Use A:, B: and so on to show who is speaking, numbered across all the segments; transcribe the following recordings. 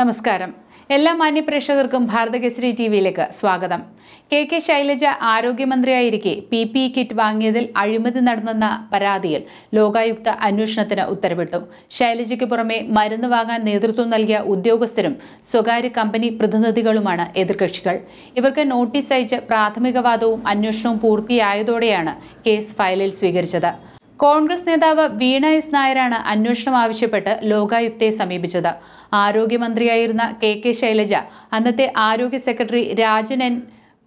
A: നമസ്കാരം എല്ലാ മാന്യപ്രേക്ഷകർക്കും ഭാരതകേസരി ടി വിയിലേക്ക് സ്വാഗതം കെ കെ ശൈലജ ആരോഗ്യമന്ത്രിയായിരിക്കെ പി പി കിറ്റ് വാങ്ങിയതിൽ അഴിമതി നടന്നെന്ന പരാതിയിൽ ലോകായുക്ത അന്വേഷണത്തിന് ഉത്തരവിട്ടു ശൈലജയ്ക്ക് പുറമെ മരുന്ന് വാങ്ങാൻ നേതൃത്വം നൽകിയ ഉദ്യോഗസ്ഥരും സ്വകാര്യ കമ്പനി പ്രതിനിധികളുമാണ് എതിർകക്ഷികൾ ഇവർക്ക് നോട്ടീസ് അയച്ച് പ്രാഥമികവാദവും അന്വേഷണവും പൂർത്തിയായതോടെയാണ് കേസ് ഫയലിൽ സ്വീകരിച്ചത് കോൺഗ്രസ് നേതാവ് വീണ എസ് നായരാണ് അന്വേഷണം ആവശ്യപ്പെട്ട് ലോകായുക്തയെ സമീപിച്ചത് ആരോഗ്യമന്ത്രിയായിരുന്ന കെ കെ ശൈലജ അന്നത്തെ ആരോഗ്യ secretary Rajan N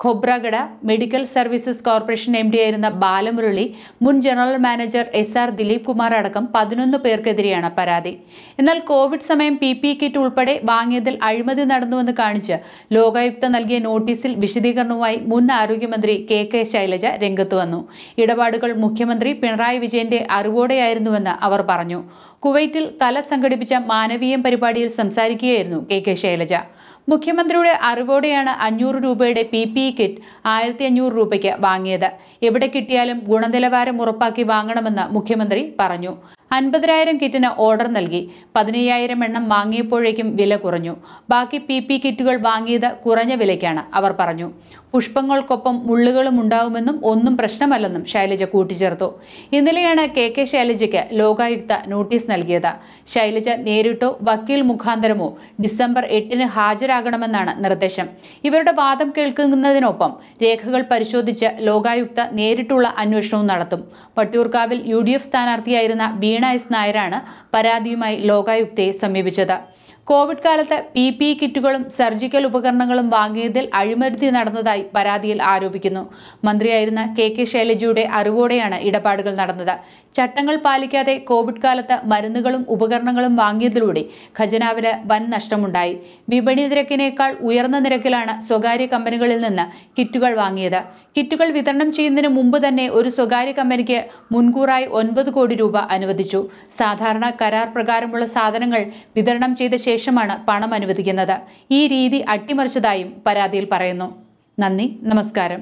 A: Khobragade medical services corporation M D ആയിരുന്ന ബാലമുരളി മുൻ general manager S R Dileep Kumar അടക്കം പതിനൊന്ന് പേർക്കെതിരെയാണ് പരാതി എന്നാൽ കോവിഡ് സമയം പി പി കിറ്റ് ഉൾപ്പെടെ വാങ്ങിയതിൽ അഴിമതി നടന്നുവെന്ന് കാണിച്ച് ലോകായുക്ത നൽകിയ നോട്ടീസിൽ വിശദീകരണവുമായി മുൻ ആരോഗ്യമന്ത്രി കെ കെ ശൈലജ രംഗത്ത് വന്നു ഇടപാടുകൾ മുഖ്യമന്ത്രി പിണറായി വിജയന്റെ അറിവോടെയായിരുന്നുവെന്ന് അവർ പറഞ്ഞു കുവൈറ്റിൽ കല സംഘടിപ്പിച്ച മാനവീയം പരിപാടിയിൽ സംസാരിക്കുകയായിരുന്നു കെ കെ ശൈലജ മുഖ്യമന്ത്രിയുടെ അറിവോടെയാണ് അഞ്ഞൂറ് രൂപയുടെ പി പി കിറ്റ് ആയിരത്തി അഞ്ഞൂറ് രൂപയ്ക്ക് വാങ്ങിയത് എവിടെ കിട്ടിയാലും ഗുണനിലവാരം ഉറപ്പാക്കി വാങ്ങണമെന്ന് മുഖ്യമന്ത്രി പറഞ്ഞു അൻപതിനായിരം കിറ്റിന് ഓർഡർ നൽകി പതിനയ്യായിരം എണ്ണം വാങ്ങിയപ്പോഴേക്കും വില കുറഞ്ഞു ബാക്കി പി പി കിറ്റുകൾ വാങ്ങിയത് കുറഞ്ഞ വിലയ്ക്കാണ് അവർ പറഞ്ഞു പുഷ്പങ്ങൾക്കൊപ്പം മുള്ളുകളും ഉണ്ടാവുമെന്നും ഒന്നും പ്രശ്നമല്ലെന്നും ശൈലജ കൂട്ടിച്ചേർത്തു ഇന്നലെയാണ് കെ കെ ശൈലജയ്ക്ക് ലോകായുക്ത നോട്ടീസ് നൽകിയത് ശൈലജ നേരിട്ടോ വക്കീൽ മുഖാന്തരമോ ഡിസംബർ എട്ടിന് ഹാജരാകണമെന്നാണ് നിർദ്ദേശം ഇവരുടെ വാദം കേൾക്കുന്നതിനൊപ്പം രേഖകൾ പരിശോധിച്ച് ലോകായുക്ത നേരിട്ടുള്ള അന്വേഷണവും നടത്തും വട്ടിയൂർക്കാവിൽ യു ഡി എഫ് സ്ഥാനാർത്ഥിയായിരുന്ന വീണ വീണ എസ് നായരാണ് പരാതിയുമായി ലോകായുക്തയെ സമീപിച്ചത് കോവിഡ് കാലത്ത് പി പി ഇ കിറ്റുകളും സർജിക്കൽ ഉപകരണങ്ങളും വാങ്ങിയതിൽ അഴിമരുതി നടന്നതായി പരാതിയിൽ ആരോപിക്കുന്നു മന്ത്രിയായിരുന്ന കെ കെ ശൈലജയുടെ അറിവോടെയാണ് ഇടപാടുകൾ നടന്നത് ചട്ടങ്ങൾ പാലിക്കാതെ കോവിഡ് കാലത്ത് മരുന്നുകളും ഉപകരണങ്ങളും വാങ്ങിയതിലൂടെ ഖജനാവിന് വൻ നഷ്ടമുണ്ടായി വിപണി നിരക്കിനേക്കാൾ ഉയർന്ന നിരക്കിലാണ് സ്വകാര്യ കമ്പനികളിൽ നിന്ന് കിറ്റുകൾ വാങ്ങിയത് കിറ്റുകൾ വിതരണം ചെയ്യുന്നതിന് മുമ്പ് തന്നെ ഒരു സ്വകാര്യ കമ്പനിക്ക് മുൻകൂറായി ഒൻപത് കോടി രൂപ അനുവദിച്ചു സാധാരണ കരാർ പ്രകാരമുള്ള സാധനങ്ങൾ വിതരണം ചെയ്ത ശേഷമാണ് പണം അനുവദിക്കുന്നത് ഈ രീതി അട്ടിമറിച്ചതായും പരാതിയിൽ പറയുന്നു നന്ദി നമസ്കാരം